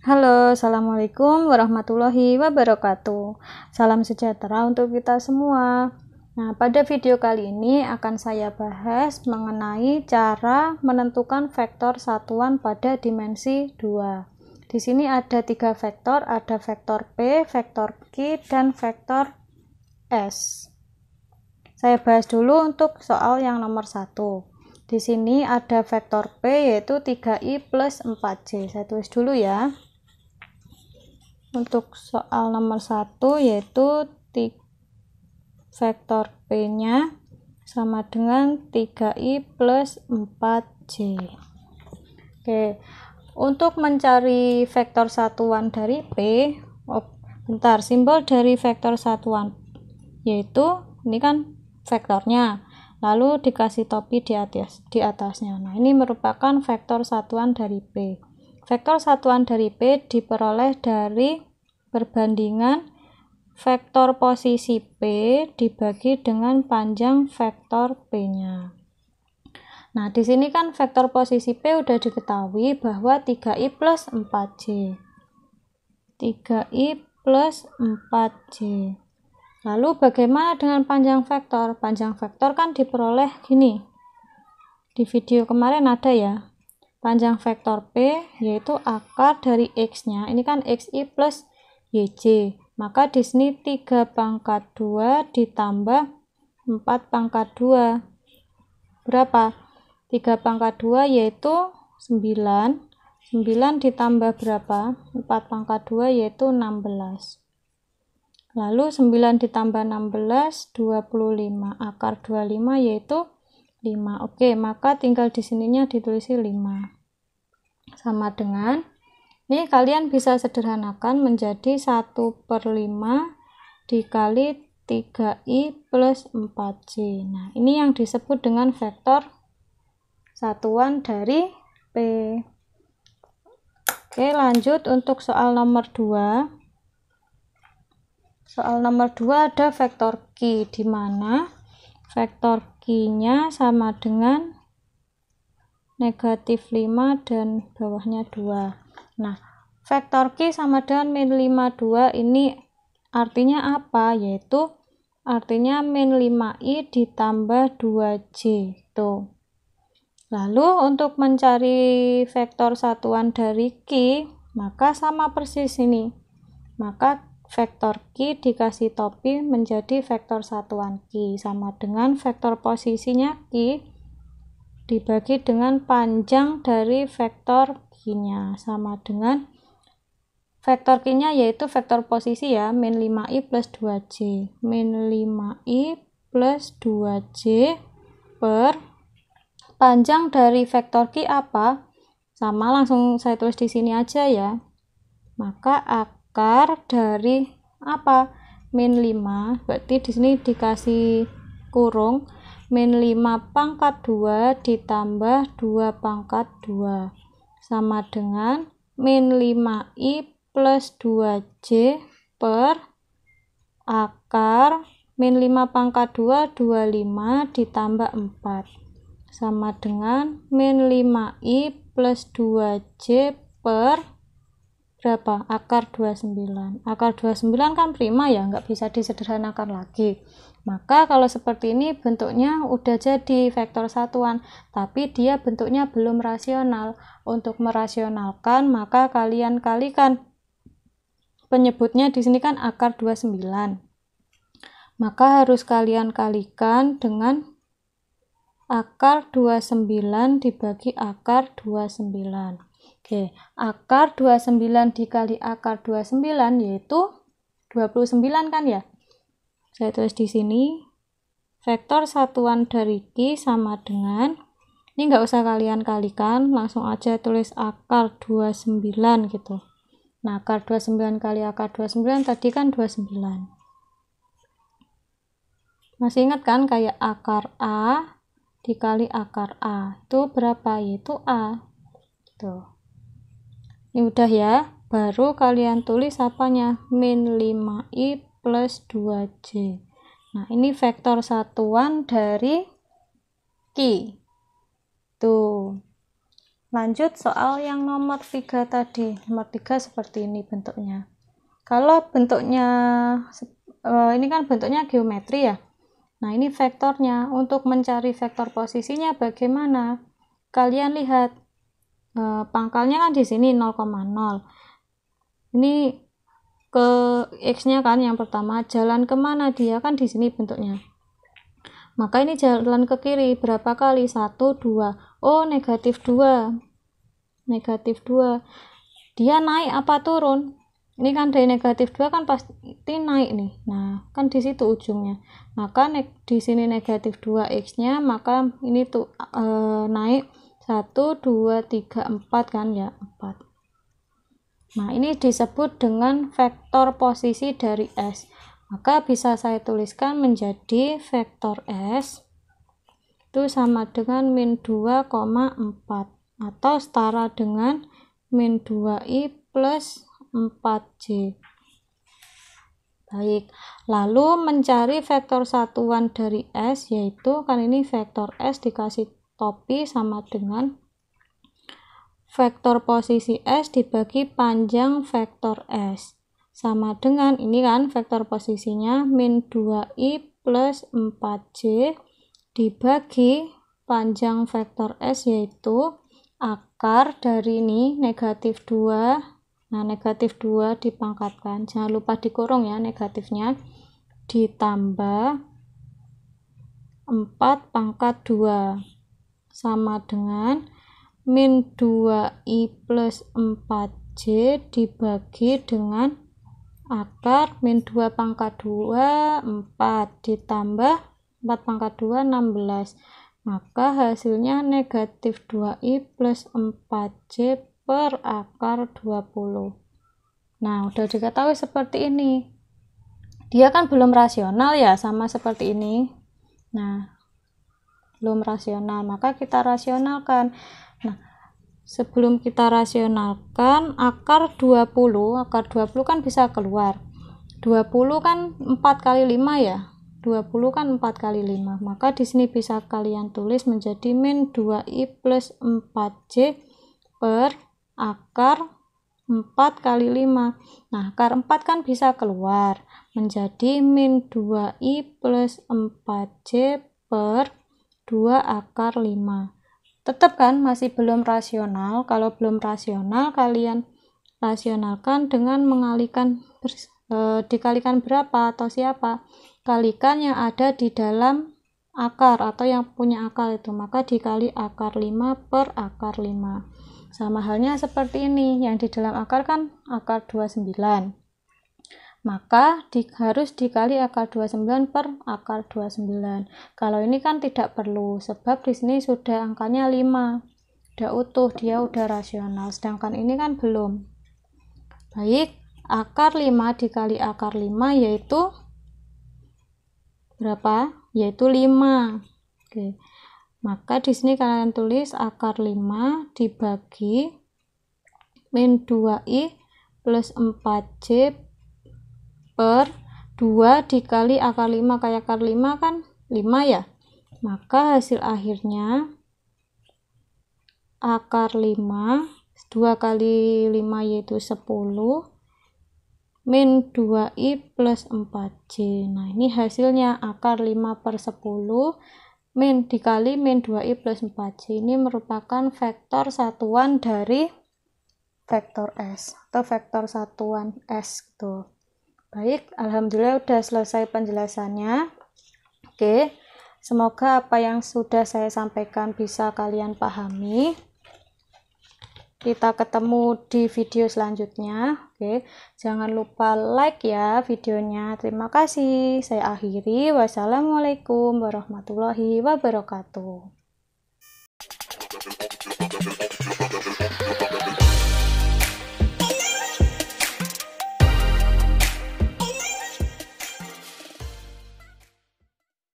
Halo, Assalamualaikum warahmatullahi wabarakatuh. Salam sejahtera untuk kita semua. Nah, pada video kali ini akan saya bahas mengenai cara menentukan vektor satuan pada dimensi 2. Di sini ada tiga vektor, ada vektor P, vektor Q, dan vektor S. Saya bahas dulu untuk soal yang nomor satu. Di sini ada vektor P yaitu 3I plus 4J. Saya tulis dulu ya untuk soal nomor satu yaitu vektor P-nya sama dengan 3I plus 4J. Oke, untuk mencari vektor satuan dari P, oh, bentar, simbol dari vektor satuan yaitu ini kan vektornya lalu dikasih topi di atas di atasnya. Nah, ini merupakan vektor satuan dari P. Vektor satuan dari P diperoleh dari Perbandingan vektor posisi P dibagi dengan panjang vektor P-nya. Nah, di sini kan vektor posisi P udah diketahui bahwa 3I plus 4J. 3I plus 4J. Lalu bagaimana dengan panjang vektor? Panjang vektor kan diperoleh gini. Di video kemarin ada ya. Panjang vektor P yaitu akar dari X-nya. Ini kan XI plus YC. Maka di sini 3 pangkat 2 ditambah 4 pangkat 2. Berapa? 3 pangkat 2 yaitu 9. 9 ditambah berapa? 4 pangkat 2 yaitu 16. Lalu 9 ditambah 16, 25. Akar 25 yaitu 5. Oke, maka tinggal di sininya ditulisi 5. Sama dengan ini kalian bisa sederhanakan menjadi 1 per 5 dikali 3i plus 4j. Nah, ini yang disebut dengan vektor satuan dari P. Oke, lanjut untuk soal nomor 2. Soal nomor 2 ada vektor Q, di mana vektor Q-nya sama dengan negatif 5 dan bawahnya 2. Nah, vektor Q sama dengan min 52 ini artinya apa? Yaitu artinya min 5i ditambah 2j tuh lalu untuk mencari vektor satuan dari Q maka sama persis ini maka vektor Q dikasih topi menjadi vektor satuan Q sama dengan vektor posisinya Q dibagi dengan panjang dari vektor q nya sama dengan vektor q nya yaitu vektor posisi ya min 5I plus 2J min 5I plus 2J per panjang dari vektor Q apa? sama langsung saya tulis di sini aja ya maka akar dari apa? min 5 berarti di sini dikasih kurung min 5 pangkat 2 ditambah 2 pangkat 2 sama dengan min 5i plus 2j per akar min 5 pangkat 2 25 ditambah 4 sama dengan min 5i plus 2j per berapa akar 29 akar 29 kan prima ya nggak bisa disederhanakan lagi maka kalau seperti ini bentuknya udah jadi vektor satuan tapi dia bentuknya belum rasional untuk merasionalkan maka kalian kalikan penyebutnya di sini kan akar 29 maka harus kalian kalikan dengan akar 29 dibagi akar 29 Oke, akar 29 dikali akar 29 yaitu 29 kan ya? Saya tulis di sini vektor satuan dari Q sama dengan ini nggak usah kalian kalikan, langsung aja tulis akar 29 gitu. Nah, akar 29 kali akar 29 tadi kan 29. Masih ingat kan kayak akar A dikali akar A itu berapa? Yaitu A. Tuh ini ya udah ya baru kalian tulis apanya min 5i plus 2j nah ini vektor satuan dari k tuh lanjut soal yang nomor 3 tadi nomor 3 seperti ini bentuknya kalau bentuknya eh, ini kan bentuknya geometri ya nah ini vektornya untuk mencari vektor posisinya bagaimana kalian lihat eh, pangkalnya kan di sini 0,0 ini ke x nya kan yang pertama jalan kemana dia kan di sini bentuknya maka ini jalan ke kiri berapa kali 1, 2 oh negatif 2 negatif 2 dia naik apa turun ini kan dari negatif 2 kan pasti naik nih nah kan di situ ujungnya maka di sini negatif 2 x nya maka ini tuh e, naik 1, 2, 3, 4 kan ya 4 nah ini disebut dengan vektor posisi dari S maka bisa saya tuliskan menjadi vektor S itu sama dengan min 2,4 atau setara dengan min 2i plus 4j baik lalu mencari vektor satuan dari S yaitu kan ini vektor S dikasih topi sama dengan vektor posisi S dibagi panjang vektor S sama dengan ini kan vektor posisinya min 2i plus 4j dibagi panjang vektor S yaitu akar dari ini negatif 2 nah negatif 2 dipangkatkan jangan lupa dikurung ya negatifnya ditambah 4 pangkat 2 sama dengan min 2i plus 4j dibagi dengan akar min 2 pangkat 2 4 ditambah 4 pangkat 2 16 maka hasilnya negatif 2i plus 4j per akar 20 nah udah diketahui seperti ini dia kan belum rasional ya sama seperti ini nah belum rasional maka kita rasionalkan nah sebelum kita rasionalkan akar 20 akar 20 kan bisa keluar 20 kan 4 kali 5 ya 20 kan 4 kali 5 maka di sini bisa kalian tulis menjadi min 2i plus 4j per akar 4 kali 5 nah akar 4 kan bisa keluar menjadi min 2i plus 4j per 2 akar 5 tetap kan masih belum rasional kalau belum rasional kalian rasionalkan dengan mengalikan e, dikalikan berapa atau siapa kalikan yang ada di dalam akar atau yang punya akar itu maka dikali akar 5 per akar 5 sama halnya seperti ini yang di dalam akar kan akar 29 maka di, harus dikali akar 29 per akar 29 kalau ini kan tidak perlu sebab di sini sudah angkanya 5 Sudah utuh dia udah rasional sedangkan ini kan belum baik akar 5 dikali akar 5 yaitu berapa yaitu 5 oke maka di sini kalian tulis akar 5 dibagi min 2i plus 4j per 2 dikali akar 5 kayak akar 5 kan 5 ya maka hasil akhirnya akar 5 2 kali 5 yaitu 10 min 2i plus 4j nah ini hasilnya akar 5 per 10 min dikali min 2i plus 4j ini merupakan vektor satuan dari vektor s atau vektor satuan s gitu Baik, alhamdulillah sudah selesai penjelasannya. Oke, semoga apa yang sudah saya sampaikan bisa kalian pahami. Kita ketemu di video selanjutnya. Oke, jangan lupa like ya videonya. Terima kasih. Saya akhiri. Wassalamualaikum warahmatullahi wabarakatuh.